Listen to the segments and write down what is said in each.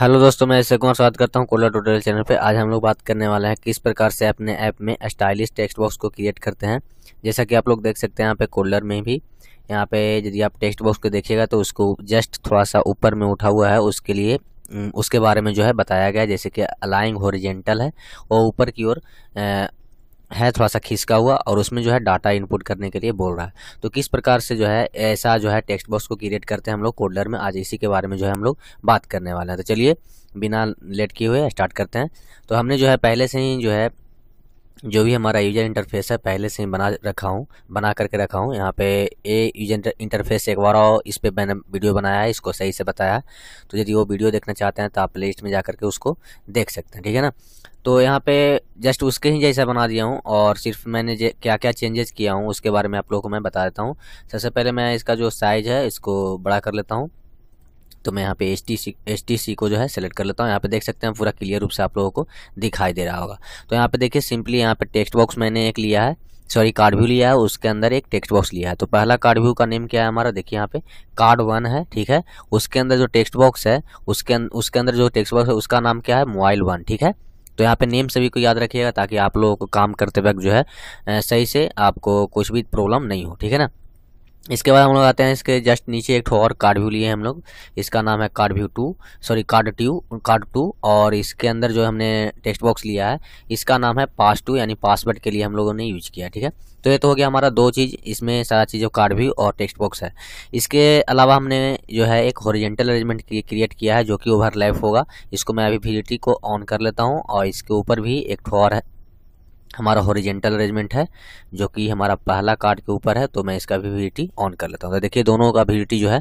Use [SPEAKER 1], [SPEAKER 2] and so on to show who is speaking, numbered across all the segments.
[SPEAKER 1] hello दोस्तों मैं ऐसे कुमार स्वागत करता हूं कोलर टोटल चैनल पे आज हम लोग बात करने वाले हैं किस प्रकार से अपने ऐप में स्टाइलिश टेक्स्ट बॉक्स को क्रिएट करते हैं जैसा कि आप लोग देख सकते हैं यहाँ पे कोलर में भी यहाँ पे यदि आप टेक्स्ट बॉक्स को देखिएगा तो उसको जस्ट थोड़ा सा ऊपर में उठा हुआ है उसके लिए उसके बारे में जो है बताया गया जैसे कि अलाइंग होरिजेंटल है और ऊपर की ओर है थोड़ा सा खिसका हुआ और उसमें जो है डाटा इनपुट करने के लिए बोल रहा है तो किस प्रकार से जो है ऐसा जो है टेक्स्ट बॉक्स को क्रिएट करते हैं हम लोग कोडलर में आज इसी के बारे में जो है हम लोग बात करने वाले हैं तो चलिए बिना लेट किए हुए स्टार्ट करते हैं तो हमने जो है पहले से ही जो है जो भी हमारा यूजर इंटरफेस है पहले से बना रखा हूँ बना करके रखा हूँ यहाँ पे ए यूजर इंटरफेस एक बार और इस पर मैंने वीडियो बनाया है इसको सही से बताया तो यदि वो वीडियो देखना चाहते हैं तो आप लिस्ट में जा करके उसको देख सकते हैं ठीक है ना तो यहाँ पे जस्ट उसके ही जैसा बना दिया हूँ और सिर्फ मैंने क्या क्या चेंजेस किया हूँ उसके बारे में आप लोगों को मैं बता देता हूँ सबसे पहले मैं इसका जो साइज़ है इसको बड़ा कर लेता हूँ तो मैं यहाँ पे H T C S T C को जो है सेलेक्ट कर लेता हूँ यहाँ पे देख सकते हैं पूरा क्लियर रूप से आप लोगों को दिखाई दे रहा होगा तो यहाँ पे देखिए सिंपली यहाँ पे टेक्स्ट बॉक्स मैंने एक लिया है सॉरी कार्ड व्यू लिया है उसके अंदर एक टेक्स्ट बॉक्स लिया है तो पहला कार्ड व्यू का नेम क्या है हमारा देखिए यहाँ पे कार्ड वन है ठीक है उसके अंदर जो टेक्स्ट बॉक्स है उसके अं-, उसके अंदर जो टेक्स्ट बॉक्स है उसका नाम क्या है मोबाइल वन ठीक है तो यहाँ पे नेम सभी को याद रखिएगा ताकि आप लोगों को काम करते वक्त जो है सही से आपको कुछ भी प्रॉब्लम नहीं हो ठीक है ना इसके बाद हम लोग आते हैं इसके जस्ट नीचे एक और कार्ड व्यू लिए हम लोग इसका नाम है card view two sorry card two card two और इसके अंदर जो हमने टेक्स्ट बॉक्स लिया है इसका नाम है पास टू यानी पासवर्ड के लिए हम लोगों ने यूज किया ठीक है तो ये तो हो गया हमारा दो चीज़ इसमें सारा चीज़ जो कार्ड व्यू और टेक्स्ट बॉक्स है इसके अलावा हमने जो है एक हॉरिजेंटल अरेंजमेंट क्रिएट किया है जो कि ओवरलैप होगा इसको मैं अभी वी को ऑन कर लेता हूँ और इसके ऊपर भी एक और हमारा हॉरिजेंटल अरेंजमेंट है जो कि हमारा पहला कार्ड के ऊपर है तो मैं इसका भी वी ऑन कर लेता हूँ तो देखिए दोनों का वी जो है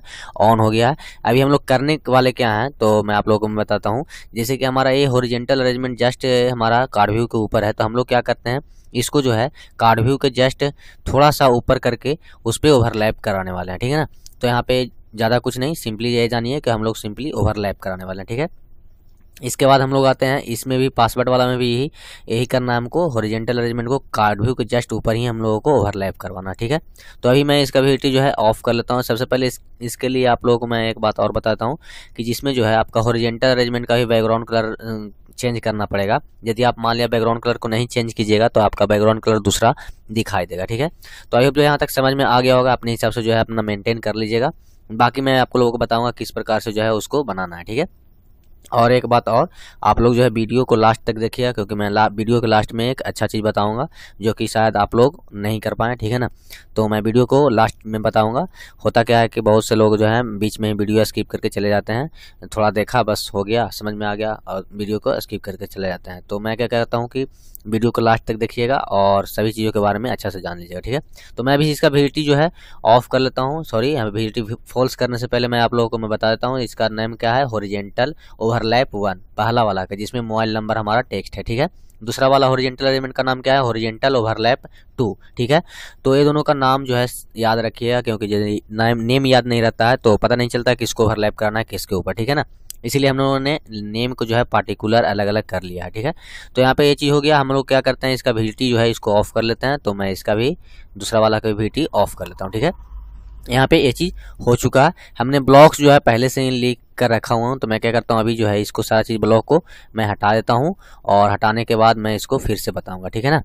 [SPEAKER 1] ऑन हो गया है अभी हम लोग करने वाले क्या हैं तो मैं आप लोगों को बताता हूँ जैसे कि हमारा ये हॉरिजेंटल अरेंजमेंट जस्ट हमारा कार्ड व्यू के ऊपर है तो हम लोग क्या करते हैं इसको जो है कार्ड व्यू के जस्ट थोड़ा सा ऊपर करके उस पर ओवरलैप कराने वाले हैं ठीक है ना तो यहाँ पे ज़्यादा कुछ नहीं सिंपली ये जानिए कि हम लोग सिंपली ओवरलैप कराने वाले हैं ठीक है इसके बाद हम लोग आते हैं इसमें भी पासवर्ड वाला में भी यही यही करना है हमको हॉरिजेंटल अरेंजमेंट को कार्ड व्यू के जस्ट ऊपर ही हम लोगों को ओवरलैप करवाना ठीक है तो अभी मैं इसका वीटी जो है ऑफ कर लेता हूँ सबसे पहले इस, इसके लिए आप लोगों को मैं एक बात और बताता हूँ कि जिसमें जो है आपका हॉरिजेंटल अरेंजमेंट का भी बैकग्राउंड कलर चेंज करना पड़ेगा यदि आप मान लिया बैकग्राउंड कलर को नहीं चेंज कीजिएगा तो आपका बैकग्राउंड कलर दूसरा दिखाई देगा ठीक है तो अभी जो यहाँ तक समझ में आ गया होगा अपने हिसाब से जो है अपना मेनटेन कर लीजिएगा बाकी मैं आपको लोगों को बताऊँगा किस प्रकार से जो है उसको बनाना है ठीक है और एक बात और आप लोग जो है वीडियो को लास्ट तक देखिएगा क्योंकि मैं ला वीडियो के लास्ट में एक अच्छा चीज़ बताऊंगा जो कि शायद आप लोग नहीं कर पाएँ ठीक है ना तो मैं वीडियो को लास्ट में बताऊंगा होता क्या है कि बहुत से लोग जो है बीच में ही वीडियो स्किप करके चले जाते हैं थोड़ा देखा बस हो गया समझ में आ गया और वीडियो को स्किप करके चले जाते हैं तो मैं क्या कहता हूँ कि वीडियो को लास्ट तक देखिएगा और सभी चीज़ों के बारे में अच्छा से जान लीजिएगा ठीक है तो मैं अभी इसका वीडिटी जो है ऑफ कर लेता हूँ सॉरी वीडिटी फॉल्स करने से पहले मैं आप लोगों को मैं बता देता हूँ इसका नेम क्या है हॉरिजेंटल ओ ओवरलैप वन पहला वाला का जिसमें मोबाइल नंबर हमारा टेक्स्ट है ठीक है दूसरा वाला हॉरिजेंटल एलिमेंट का नाम क्या है हॉरिजेंटल ओवरलैप टू ठीक है तो ये दोनों का नाम जो है याद रखिएगा क्योंकि यदि नेम याद नहीं रहता है तो पता नहीं चलता किसको ओवरलैप कराना है किसके ऊपर ठीक है ना इसीलिए हम लोगों ने नेम को जो है पार्टिकुलर अलग अलग कर लिया है ठीक है तो यहाँ पे ये चीज़ हो गया हम लोग क्या करते हैं इसका वी जो है इसको ऑफ कर लेते हैं तो मैं इसका भी दूसरा वाला का वी ऑफ कर लेता हूँ ठीक है यहाँ पे ये चीज़ हो चुका हमने ब्लॉक्स जो है पहले से ही लीक कर रखा हुआ हूँ तो मैं क्या करता हूँ अभी जो है इसको सारा चीज़ ब्लॉक को मैं हटा देता हूँ और हटाने के बाद मैं इसको फिर से बताऊँगा ठीक है ना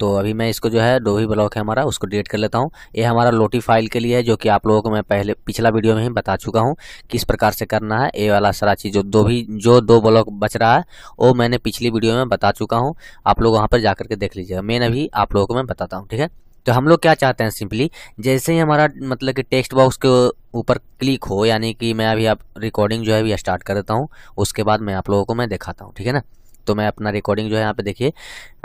[SPEAKER 1] तो अभी मैं इसको जो है दो ही ब्लॉक है हमारा उसको डिलीट कर लेता हूँ ये हमारा लोटी फाइल के लिए है जो कि आप लोगों को मैं पहले पिछला वीडियो में ही बता चुका हूँ किस प्रकार से करना है ए वाला सारा चीज़ जो दो भी जो दो ब्लॉक बच रहा है वो मैंने पिछली वीडियो में बता चुका हूँ आप लोग वहाँ पर जा के देख लीजिएगा मेन अभी आप लोगों को मैं बताता हूँ ठीक है तो हम लोग क्या चाहते हैं सिंपली जैसे ही हमारा मतलब कि टेक्स्ट बॉक्स के ऊपर क्लिक हो यानी कि मैं अभी आप रिकॉर्डिंग जो है अभी स्टार्ट कर देता हूँ उसके बाद मैं आप लोगों को मैं दिखाता हूँ ठीक है ना तो मैं अपना रिकॉर्डिंग जो है यहाँ पे देखिए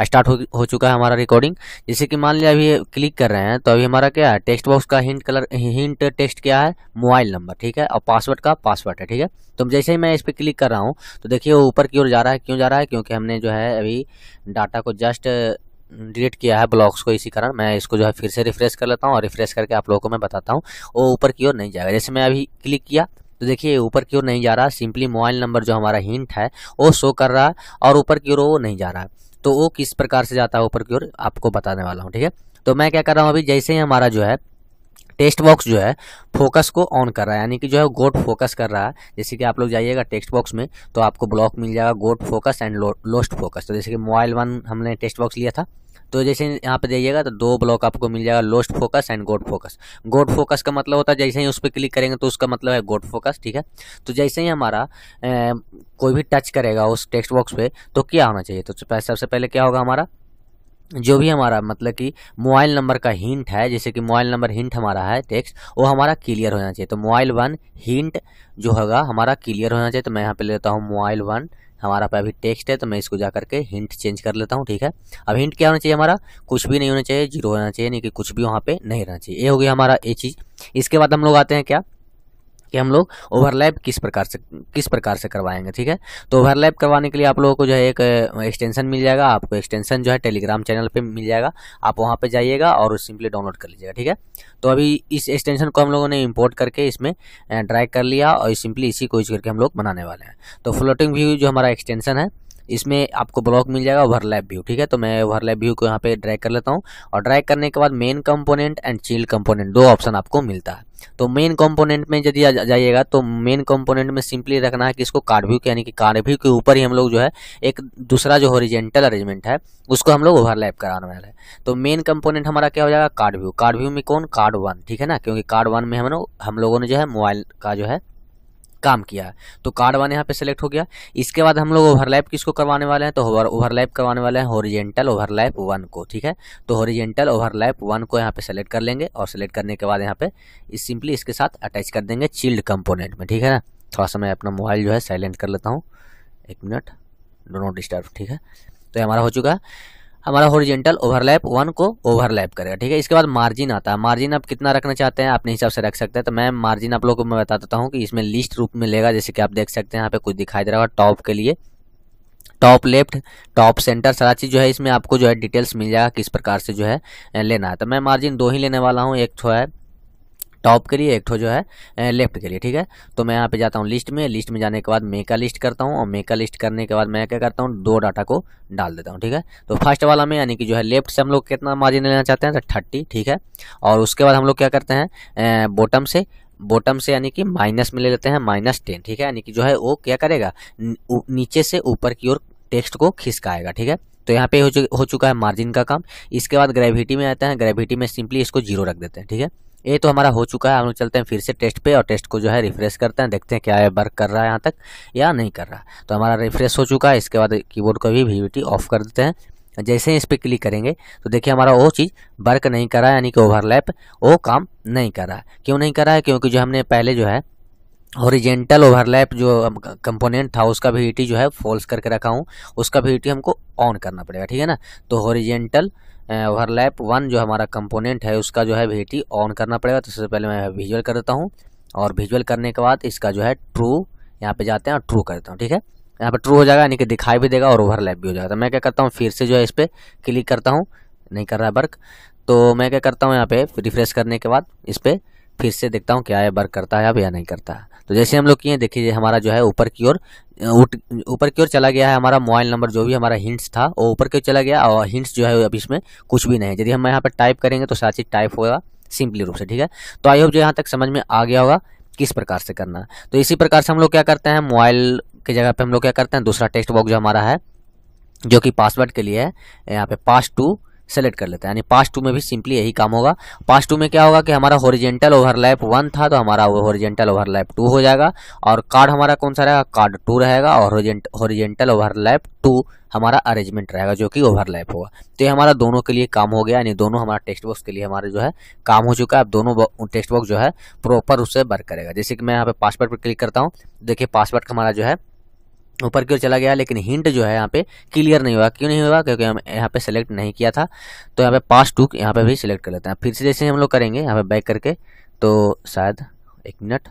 [SPEAKER 1] स्टार्ट हो, हो चुका है हमारा रिकॉर्डिंग जैसे कि मान लिया अभी क्लिक कर रहे हैं तो अभी हमारा क्या है टेक्स्ट बॉक्स का हिंट कलर हिंट टेक्स्ट क्या है मोबाइल नंबर ठीक है और पासवर्ड का पासवर्ड है ठीक है तो जैसे ही मैं इस पर क्लिक कर रहा हूँ तो देखिए वो ऊपर की ओर जा रहा है क्यों जा रहा है क्योंकि हमने जो है अभी डाटा को जस्ट डिलीट किया है ब्लॉक्स को इसी कारण मैं इसको जो है फिर से रिफ्रेश कर लेता हूँ और रिफ्रेश करके आप लोगों को मैं बताता हूँ वो ऊपर की ओर नहीं जाएगा जैसे मैं अभी क्लिक किया तो देखिए ऊपर की ओर नहीं जा रहा सिंपली मोबाइल नंबर जो हमारा हिंट है वो शो कर रहा है और ऊपर की ओर वो नहीं जा रहा है तो वो किस प्रकार से जाता है ऊपर की ओर आपको बताने वाला हूँ ठीक है तो मैं क्या कर रहा हूँ अभी जैसे ही हमारा जो है टेक्स्ट बॉक्स जो है फोकस को ऑन कर रहा है यानी कि जो है गोट फोकस कर रहा है जैसे कि आप लोग जाइएगा टेक्स्ट बॉक्स में तो आपको ब्लॉक मिल जाएगा got focus and lost focus तो जैसे कि मोबाइल वन हमने टेक्स्ट बॉक्स लिया था तो जैसे यहाँ पे जाइएगा तो दो ब्लॉक आपको मिल जाएगा lost focus and got focus got focus का मतलब होता है जैसे ही उस पर क्लिक करेंगे तो उसका मतलब है गोट फोकस ठीक है तो जैसे ही हमारा ए, कोई भी टच करेगा उस टेक्स्ट बॉक्स पे तो क्या होना चाहिए तो सबसे पहले क्या होगा हमारा जो भी हमारा मतलब कि मोबाइल नंबर का हिंट है जैसे कि मोबाइल नंबर हिंट हमारा है टेक्स्ट वो हमारा क्लियर होना चाहिए तो मोबाइल वन हिंट जो होगा हमारा क्लियर होना चाहिए तो मैं यहाँ पे लेता हूँ मोबाइल वन हमारा पे अभी टेक्स्ट है तो मैं इसको जा करके हिंट चेंज कर लेता हूँ ठीक है अब हिंट क्या होना चाहिए हमारा कुछ भी नहीं होना चाहिए जीरो होना चाहिए यानी कि कुछ भी वहाँ पर नहीं रहना चाहिए ये हो गया हमारा ये चीज़ इसके बाद हम लोग आते हैं क्या कि हम लोग ओवरलैप किस प्रकार से किस प्रकार से करवाएंगे ठीक है तो ओवरलैप करवाने के लिए आप लोगों को जो है एक एक्सटेंशन मिल जाएगा आपको एक्सटेंशन जो है टेलीग्राम चैनल पर मिल जाएगा आप वहाँ पर जाइएगा और सिंपली डाउनलोड कर लीजिएगा ठीक है तो अभी इस एक्सटेंशन को हम लोगों ने इम्पोर्ट करके इसमें ड्रैग कर लिया और सिंपली इसी को यूज करके हम लोग बनाने वाले हैं तो फ्लोटिंग व्यू जो हमारा एक्सटेंशन है इसमें आपको ब्लॉक मिल जाएगा ओवरलैप व्यू ठीक है तो मैं ओवरलैप व्यू को यहाँ पे ड्रैग कर लेता हूँ और ड्रैग करने के बाद main component and child component दो ऑप्शन आपको मिलता है तो मेन कंपोनेंट में यदि जाइएगा तो मेन कंपोनेंट में सिंपली रखना है कि इसको कार्ड व्यू के यानी कि कार्ड व्यू के ऊपर ही हम लोग जो है एक दूसरा जो ओरिजेंटल अरेंजमेंट है उसको हम लोग ओवरलैप कराने वाले हैं तो मेन कंपोनेंट हमारा क्या हो जाएगा कार्ड व्यू कार्ड व्यू में कौन कार्ड वन ठीक है ना क्योंकि कार्ड वन में हम लोग हम लोगों ने जो है मोबाइल का जो है काम किया है तो कार्ड वन यहाँ पे सिलेक्ट हो गया इसके बाद हम लोग ओवरलैप किसको करवाने वाले हैं तो ओवरलैप करवाने वाले हैं हॉरिजेंटल ओवरलैप वन को ठीक है तो हॉरिजेंटल ओवरलैप वन को यहाँ पे सेलेक्ट कर लेंगे और सेलेक्ट करने के बाद यहाँ पे इस सिंपली इसके साथ अटैच कर देंगे चिल्ड कंपोनेंट में ठीक है ना थोड़ा सा मैं अपना मोबाइल जो है साइलेंट कर लेता हूँ एक मिनट डो नॉट डिस्टर्ब ठीक है तो ये हमारा हो चुका है हमारा हॉरिजेंटल ओवरलैप वन को ओवरलैप करेगा ठीक है इसके बाद मार्जिन आता है मार्जिन आप कितना रखना चाहते हैं अपने हिसाब से रख सकते हैं तो मैं मार्जिन आप लोगों को मैं बता देता हूँ कि इसमें लिस्ट रूप में लेगा जैसे कि आप देख सकते हैं यहाँ पे कुछ दिखाई दे रहा होगा टॉप के लिए टॉप लेफ्ट टॉप सेंटर सारा चीज़ जो है इसमें आपको जो है डिटेल्स मिल जाएगा किस प्रकार से जो है लेना है तो मैं मार्जिन दो ही लेने वाला हूँ एक जो तो है टॉप के लिए एक ठो जो है लेफ्ट के लिए ठीक है तो मैं यहाँ पे जाता हूँ लिस्ट में लिस्ट में जाने के बाद मेका लिस्ट करता हूँ और मेका लिस्ट करने के बाद मैं क्या करता हूँ दो डाटा को डाल देता हूँ ठीक है तो फर्स्ट वाला में यानी कि जो है लेफ्ट से हम लोग कितना मार्जिन लेना चाहते हैं तो थर्टी ठीक है और उसके बाद हम लोग क्या करते हैं बॉटम से बॉटम से यानी कि माइनस में ले लेते हैं माइनस टेन ठीक है यानी कि जो है वो क्या करेगा नीचे से ऊपर की ओर टेक्स्ट को खिसकाएगा ठीक है तो यहाँ पे हो, हो चुका है मार्जिन का काम इसके बाद ग्रेविटी में आता है ग्रेविटी में सिंपली इसको जीरो रख देते हैं ठीक है ये तो हमारा हो चुका है हम लोग चलते हैं फिर से टेस्ट पे और टेस्ट को जो है रिफ्रेश करते हैं देखते हैं क्या है वर्क कर रहा है यहाँ तक या नहीं कर रहा तो हमारा रिफ्रेश हो चुका है इसके बाद कीबोर्ड को भी वीवीटी ऑफ कर देते हैं जैसे ही इस पर क्लिक करेंगे तो देखिए हमारा वो चीज़ वर्क नहीं कर रहा है यानी कि ओवरलैप वो काम नहीं कर रहा है क्यों नहीं कर रहा है क्योंकि जो हमने पहले जो है हॉरिजेंटल ओवरलैप जो कंपोनेंट था उसका भी ईटी e जो है फॉल्स करके रखा हूँ उसका भी ईटी e हमको ऑन करना पड़ेगा ठीक है ना तो हॉरिजेंटल ओवरलैप वन जो हमारा कंपोनेंट है उसका जो है भी ऑन करना पड़ेगा तो सबसे पहले मैं विजुअल कर देता हूँ और विजुअल करने के बाद इसका जो है ट्रू यहाँ पे जाते हैं और ट्रू कर देता हूँ ठीक है यहाँ पर ट्रू हो जाएगा यानी कि दिखाई भी देगा और ओवरलैप भी हो जाएगा तो मैं क्या करता हूँ फिर से जो है इस पर क्लिक करता हूँ नहीं कर रहा है वर्क तो मैं क्या करता हूँ यहाँ पे रिफ्रेश करने के बाद इस पर फिर से देखता हूँ क्या है वर्क करता है अब या नहीं करता है तो जैसे हम लोग किए देखिए हमारा जो है ऊपर की ओर ऊपर की ओर चला गया है हमारा मोबाइल नंबर जो भी हमारा हिंट्स था वो ऊपर की ओर चला गया और हिंट्स जो है अब इसमें कुछ भी नहीं है यदि हम यहाँ पर टाइप करेंगे तो सारा चीज़ टाइप होगा सिंपली रूप से ठीक है तो आई होप जो यहाँ तक समझ में आ गया होगा किस प्रकार से करना तो इसी प्रकार से हम लोग क्या करते हैं मोबाइल की जगह पर हम लोग क्या करते हैं दूसरा टेक्स्ट बॉक्स जो हमारा है जो कि पासवर्ड के लिए है यहाँ पे पास टू सेलेक्ट कर लेते हैं यानी पास्ट टू में भी सिंपली यही काम होगा पास्ट टू में क्या होगा कि हमारा होरिजेंटल ओवरलैप वन था तो हमारा होरिजेंटल ओवरलैप टू हो जाएगा और कार्ड हमारा कौन सा रहेगा कार्ड टू रहेगा और होरिजेंटल ओवरलैप टू हमारा अरेंजमेंट रहेगा जो कि ओवरलैप होगा तो ये हमारा दोनों के लिए काम हो गया यानी दोनों हमारा टेक्स्ट बॉक्स के लिए हमारा जो है काम हो चुका है अब दोनों टेक्स्ट बॉक्स जो है प्रॉपर उससे वर्क करेगा जैसे कि मैं यहाँ पे पासवर्ड पर क्लिक करता हूँ देखिए पासवर्ड का हमारा जो है ऊपर की ओर चला गया लेकिन हिंट जो है यहाँ पे क्लियर नहीं हुआ क्यों नहीं हुआ क्योंकि हम यहाँ पे सेलेक्ट नहीं किया था तो यहाँ पे पास टू यहाँ पे भी सिलेक्ट कर लेते हैं फिर से जैसे हम लोग करेंगे यहाँ पे बैक करके तो शायद एक मिनट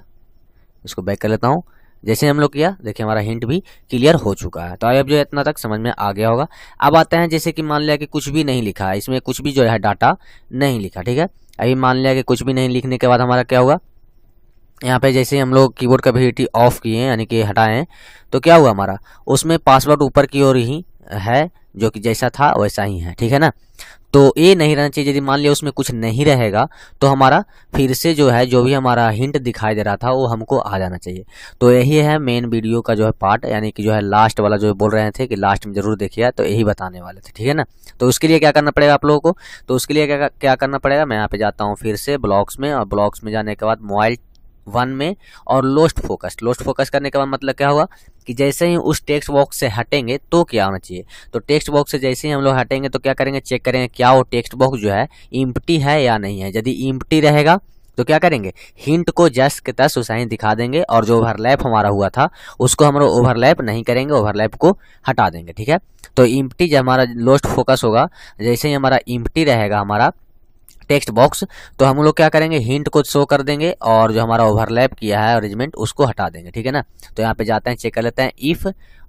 [SPEAKER 1] इसको बैक कर लेता हूँ जैसे हम लोग किया देखिए हमारा हिंट भी क्लियर हो चुका है तो अब जो है इतना तक समझ में आ गया होगा अब आते हैं जैसे कि मान लिया कि कुछ भी नहीं लिखा है इसमें कुछ भी जो है डाटा नहीं लिखा ठीक है अभी मान लिया कि कुछ भी नहीं लिखने के बाद हमारा क्या होगा यहाँ पे जैसे हम लोग कीबोर्ड का वीटी ऑफ किए हैं यानी कि हटाएं तो क्या हुआ हमारा उसमें पासवर्ड ऊपर की ओर ही है जो कि जैसा था वैसा ही है ठीक है ना तो ये नहीं रहना चाहिए यदि मान लिया उसमें कुछ नहीं रहेगा तो हमारा फिर से जो है जो भी हमारा हिंट दिखाई दे रहा था वो हमको आ जाना चाहिए तो यही है मेन वीडियो का जो है पार्ट यानी कि जो है लास्ट वाला जो बोल रहे थे कि लास्ट में जरूर देखिए तो यही बताने वाले थे ठीक है ना तो उसके लिए क्या करना पड़ेगा आप लोगों को तो उसके लिए क्या क्या करना पड़ेगा मैं यहाँ पे जाता हूँ फिर से ब्लॉक्स में और ब्लॉक्स में जाने के बाद मोबाइल वन में और लोस्ट फोकस लोस्ट फोकस करने के बाद मतलब क्या हुआ कि जैसे ही उस टेक्स्ट बॉक्स से हटेंगे तो क्या होना चाहिए तो टेक्स्ट बॉक्स से जैसे ही हम लोग हटेंगे तो क्या करेंगे चेक करेंगे क्या वो टेक्स्ट बॉक्स जो है इम्पटी है या नहीं है यदि इम्पटी रहेगा तो क्या करेंगे हिंट को जस के तस उसाइन दिखा देंगे और जो ओवरलैप हमारा हुआ था उसको हम लोग ओवरलैप नहीं करेंगे ओवरलैप को हटा देंगे ठीक है तो इम्पटी जो हमारा लोस्ट फोकस होगा जैसे ही हमारा इम्पटी रहेगा हमारा टेक्स्ट बॉक्स तो हम लोग क्या करेंगे हिंट को शो कर देंगे और जो हमारा ओवरलैप किया है अरेंजमेंट उसको हटा देंगे ठीक है ना तो यहाँ पे जाते हैं चेक कर लेते हैं इफ़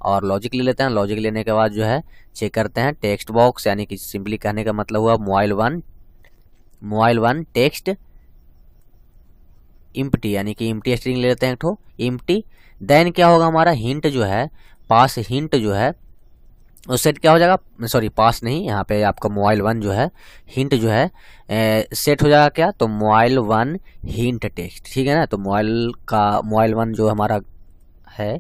[SPEAKER 1] और लॉजिक ले लेते हैं लॉजिक लेने के बाद जो है चेक करते हैं टेक्स्ट बॉक्स यानी कि सिंपली कहने का मतलब हुआ mobile one mobile one text empty यानी कि इम्पटी स्ट्रिंग ले लेते हैं ठो इम्पटी देन क्या होगा हमारा हिंट जो है पास हिंट जो है उस तो सेट क्या हो जाएगा सॉरी पास नहीं यहाँ पे आपका मोबाइल वन जो है हिंट जो है ए, सेट हो जाएगा क्या तो मोबाइल वन हिंट टेक्स्ट ठीक है ना तो मोबाइल का मोबाइल वन जो हमारा है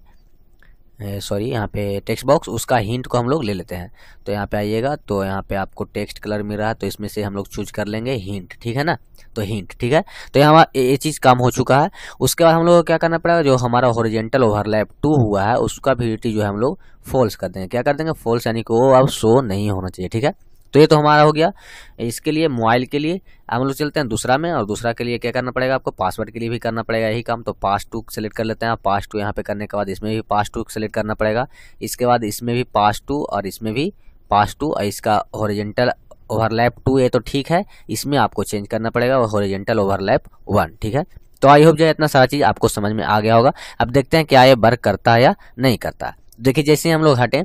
[SPEAKER 1] सॉरी यहाँ पे टेक्स्ट बॉक्स उसका हिंट को हम लोग ले लेते हैं तो यहाँ पे आइएगा तो यहाँ पे आपको टेक्स्ट कलर मिल रहा है तो इसमें से हम लोग चूज कर लेंगे हिंट ठीक है ना तो हिंट ठीक है तो यहाँ ये चीज़ काम हो चुका है उसके बाद हम लोग क्या करना पड़ेगा जो हमारा ओरिजेंटल ओवरलैप टू हुआ है उसका भी जो है हम लोग फॉल्स कर देंगे क्या कर देंगे फॉल्स यानी कि वो अब शो नहीं होना चाहिए ठीक है तो ये तो हमारा हो गया इसके लिए मोबाइल के लिए हम लोग चलते हैं दूसरा में और दूसरा के लिए क्या करना पड़ेगा आपको पासवर्ड के लिए भी करना पड़ेगा यही काम तो पास टू सेलेक्ट कर लेते हैं पास टू यहाँ पे करने के बाद इसमें भी पास टू सेलेक्ट करना पड़ेगा इसके बाद इसमें भी पास टू और इसमें भी पास टू और इसका ओरिजेंटल ओवरलैप टू ये तो ठीक है इसमें आपको चेंज करना पड़ेगा और ओरिजेंटल ओवरलैप वन ठीक है तो आई होप जो इतना सारा चीज़ आपको समझ में आ गया होगा अब देखते हैं क्या ये वर्क करता है या नहीं करता देखिए जैसे हम लोग हटें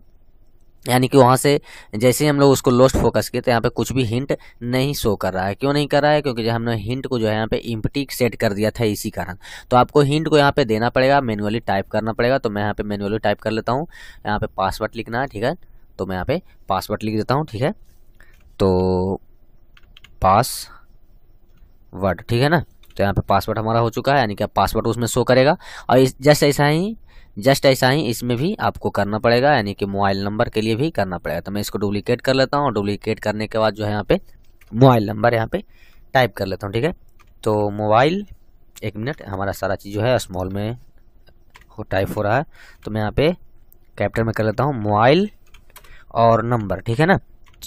[SPEAKER 1] यानी कि वहाँ से जैसे ही हम लोग उसको लोस्ट फोकस किए तो यहाँ पे कुछ भी हिंट नहीं शो कर रहा है क्यों नहीं कर रहा है क्योंकि जो हमने हिंट को जो है यहाँ पे इम्पटी सेट कर दिया था इसी कारण तो आपको हिंट को यहाँ पे देना पड़ेगा मैनुअली टाइप करना पड़ेगा तो मैं यहाँ पे मैनुअली टाइप कर लेता हूँ यहाँ पर पासवर्ड लिखना है ठीक है तो मैं यहाँ पर पासवर्ड लिख देता हूँ ठीक है तो पासवर्ड ठीक है ना तो यहाँ पे पासवर्ड हमारा हो चुका है यानी कि आप पासवर्ड उसमें शो करेगा और इस जस्ट ऐसा ही जस्ट ऐसा ही इसमें भी आपको करना पड़ेगा यानी कि मोबाइल नंबर के लिए भी करना पड़ेगा तो मैं इसको डुप्लीकेट कर लेता हूँ डुप्लीकेट करने के बाद जो है यहाँ पे मोबाइल नंबर यहाँ पे टाइप कर लेता हूँ ठीक है तो मोबाइल एक मिनट हमारा सारा चीज़ जो है स्मॉल में हो टाइप हो रहा है तो मैं यहाँ पे कैप्टन में कर लेता हूँ मोबाइल और नंबर ठीक है ना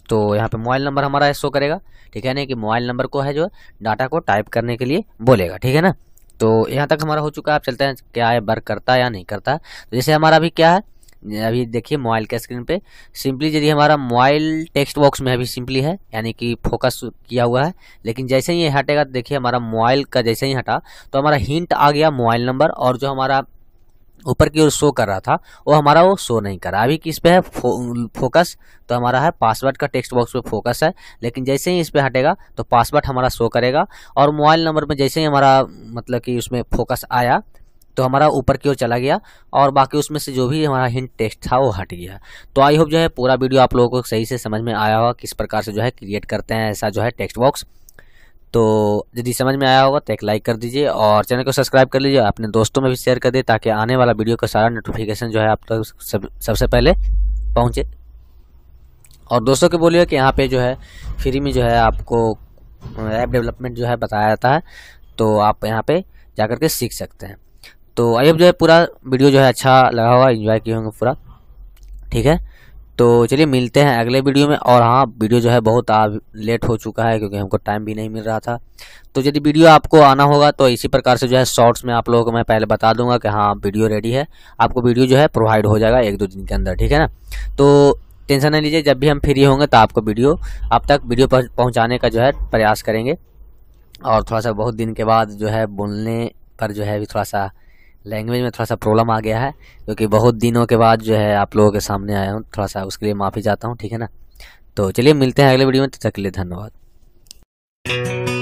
[SPEAKER 1] तो यहाँ पे मोबाइल नंबर हमारा शो करेगा ठीक है ना कि मोबाइल नंबर को है जो डाटा को टाइप करने के लिए बोलेगा ठीक है ना तो यहाँ तक हमारा हो चुका है आप चलते हैं क्या है वर्क करता है या नहीं करता तो जैसे हमारा अभी क्या है अभी देखिए मोबाइल के स्क्रीन पे सिंपली यदि हमारा मोबाइल टेक्स्ट बॉक्स में अभी सिंपली है यानी कि फोकस किया हुआ है लेकिन जैसे ही हटेगा देखिए हमारा मोबाइल का जैसे ही हटा तो हमारा हिंट आ गया मोबाइल नंबर और जो हमारा ऊपर की ओर शो कर रहा था वो हमारा वो शो नहीं कर रहा अभी किस पे है फो, फोकस तो हमारा है पासवर्ड का टेक्स्ट बॉक्स पे फोकस है लेकिन जैसे ही इस पर हटेगा तो पासवर्ड हमारा शो करेगा और मोबाइल नंबर में जैसे ही हमारा मतलब कि उसमें फोकस आया तो हमारा ऊपर की ओर चला गया और बाकी उसमें से जो भी हमारा हिंट टेक्स्ट था वो हट गया तो आई होप जो है पूरा वीडियो आप लोगों को सही से समझ में आया होगा किस प्रकार से जो है क्रिएट करते हैं ऐसा जो है टेक्स्ट बॉक्स तो यदि समझ में आया होगा तो एक लाइक कर दीजिए और चैनल को सब्सक्राइब कर लीजिए अपने दोस्तों में भी शेयर कर दिए ताकि आने वाला वीडियो का सारा नोटिफिकेशन जो है आप तक सब सबसे पहले पहुँचे और दोस्तों के बोलिए कि यहाँ पे जो है फ्री में जो है आपको ऐप डेवलपमेंट जो है बताया जाता है तो आप यहाँ पे जा करके सीख सकते हैं तो अब जो है पूरा वीडियो जो है अच्छा लगा हुआ इन्जॉय किए होंगे पूरा ठीक है तो चलिए मिलते हैं अगले वीडियो में और हाँ वीडियो जो है बहुत लेट हो चुका है क्योंकि हमको टाइम भी नहीं मिल रहा था तो यदि वीडियो आपको आना होगा तो इसी प्रकार से जो है शॉर्ट्स में आप लोगों को मैं पहले बता दूंगा कि हाँ वीडियो रेडी है आपको वीडियो जो है प्रोवाइड हो जाएगा एक दो दिन के अंदर ठीक है ना तो टेंशन नहीं लीजिए जब भी हम फ्री होंगे तो आपको वीडियो आप तक वीडियो पहुँचाने का जो है प्रयास करेंगे और थोड़ा सा बहुत दिन के बाद जो है बोलने पर जो है अभी थोड़ा सा लैंग्वेज में थोड़ा सा प्रॉब्लम आ गया है क्योंकि बहुत दिनों के बाद जो है आप लोगों के सामने आया हूँ थोड़ा सा उसके लिए माफ़ी चाहता हूँ ठीक है ना तो चलिए मिलते हैं अगले वीडियो में तब तक के लिए धन्यवाद